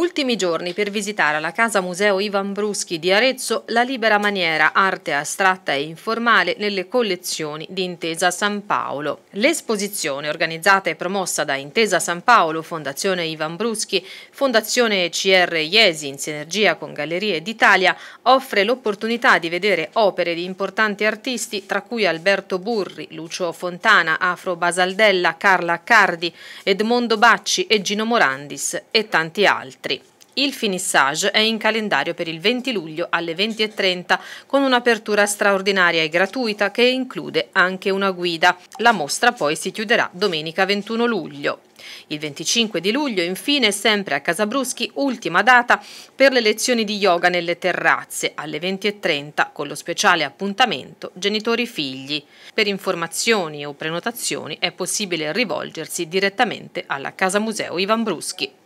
Ultimi giorni per visitare alla Casa Museo Ivan Bruschi di Arezzo la libera maniera, arte astratta e informale nelle collezioni di Intesa San Paolo. L'esposizione, organizzata e promossa da Intesa San Paolo, Fondazione Ivan Bruschi, Fondazione CR Iesi in sinergia con Gallerie d'Italia, offre l'opportunità di vedere opere di importanti artisti tra cui Alberto Burri, Lucio Fontana, Afro Basaldella, Carla Cardi, Edmondo Bacci e Gino Morandis e tanti altri teatri. Il finissage è in calendario per il 20 luglio alle 20.30 con un'apertura straordinaria e gratuita che include anche una guida. La mostra poi si chiuderà domenica 21 luglio. Il 25 di luglio, infine, sempre a Casabruschi, ultima data per le lezioni di yoga nelle terrazze alle 20.30 con lo speciale appuntamento Genitori-figli. Per informazioni o prenotazioni è possibile rivolgersi direttamente alla Casa Museo Ivan Bruschi.